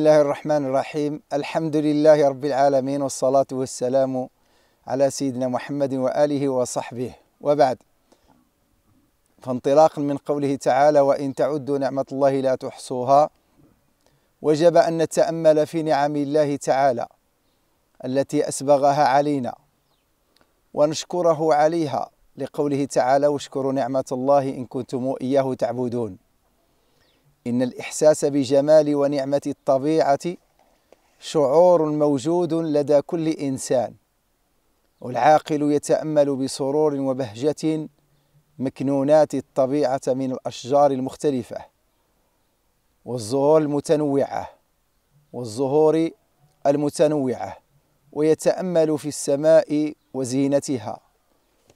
بسم الله الرحمن الرحيم الحمد لله رب العالمين والصلاة والسلام على سيدنا محمد وآله وصحبه وبعد فانطلاقا من قوله تعالى وإن تعدوا نعمة الله لا تحصوها وجب أن نتأمل في نعم الله تعالى التي أسبغها علينا ونشكره عليها لقوله تعالى واشكروا نعمة الله إن كنتم إياه تعبدون إن الإحساس بجمال ونعمة الطبيعة شعور موجود لدى كل إنسان والعاقل يتأمل بسرور وبهجة مكنونات الطبيعة من الأشجار المختلفة والزهور المتنوعة والزهور المتنوعة ويتأمل في السماء وزينتها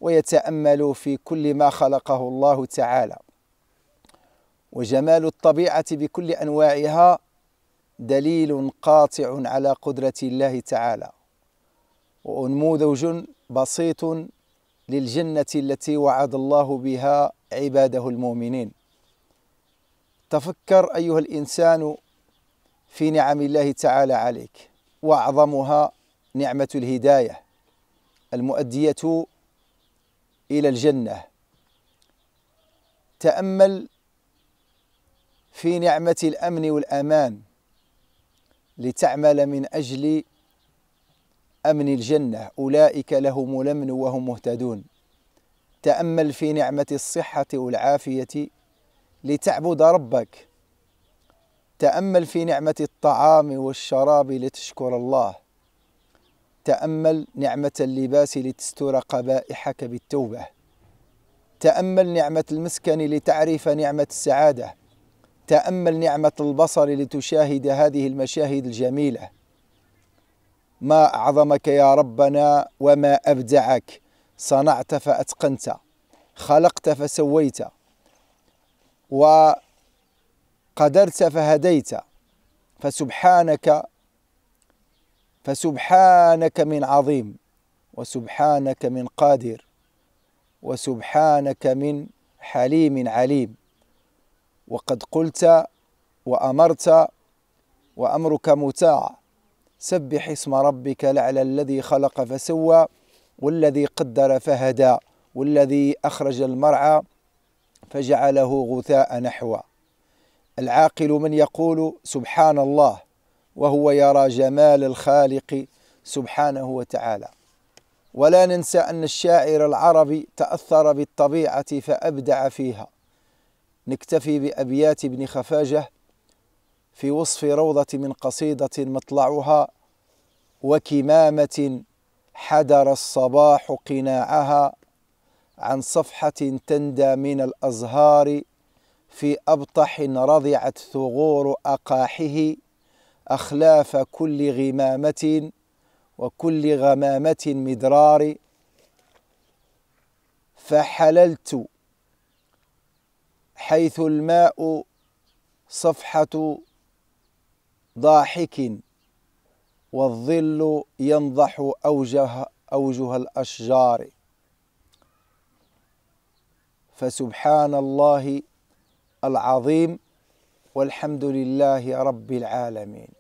ويتأمل في كل ما خلقه الله تعالى وجمال الطبيعة بكل أنواعها دليل قاطع على قدرة الله تعالى ونموذج بسيط للجنة التي وعد الله بها عباده المؤمنين تفكر أيها الإنسان في نعم الله تعالى عليك وأعظمها نعمة الهداية المؤدية إلى الجنة تأمل في نعمة الأمن والأمان لتعمل من أجل أمن الجنة أولئك لهم الأمن وهم مهتدون تأمل في نعمة الصحة والعافية لتعبد ربك تأمل في نعمة الطعام والشراب لتشكر الله تأمل نعمة اللباس لتستر قبائحك بالتوبة تأمل نعمة المسكن لتعرف نعمة السعادة تأمل نعمة البصر لتشاهد هذه المشاهد الجميلة ما أعظمك يا ربنا وما أبدعك صنعت فأتقنت خلقت فسويت وقدرت فهديت فسبحانك فسبحانك من عظيم وسبحانك من قادر وسبحانك من حليم عليم وقد قلت وأمرت وأمرك متاع سبح اسم ربك لعل الذي خلق فسوى والذي قدر فهدى والذي أخرج المرعى فجعله غثاء نحو العاقل من يقول سبحان الله وهو يرى جمال الخالق سبحانه وتعالى ولا ننسى أن الشاعر العربي تأثر بالطبيعة فأبدع فيها نكتفي بأبيات ابن خفاجة في وصف روضة من قصيدة مطلعها وكمامة حدر الصباح قناعها عن صفحة تندى من الأزهار في أبطح رضعت ثغور أقاحه أخلاف كل غمامة وكل غمامة مدرار فحللت حيث الماء صفحة ضاحك والظل ينضح أوجه, أوجه الأشجار فسبحان الله العظيم والحمد لله رب العالمين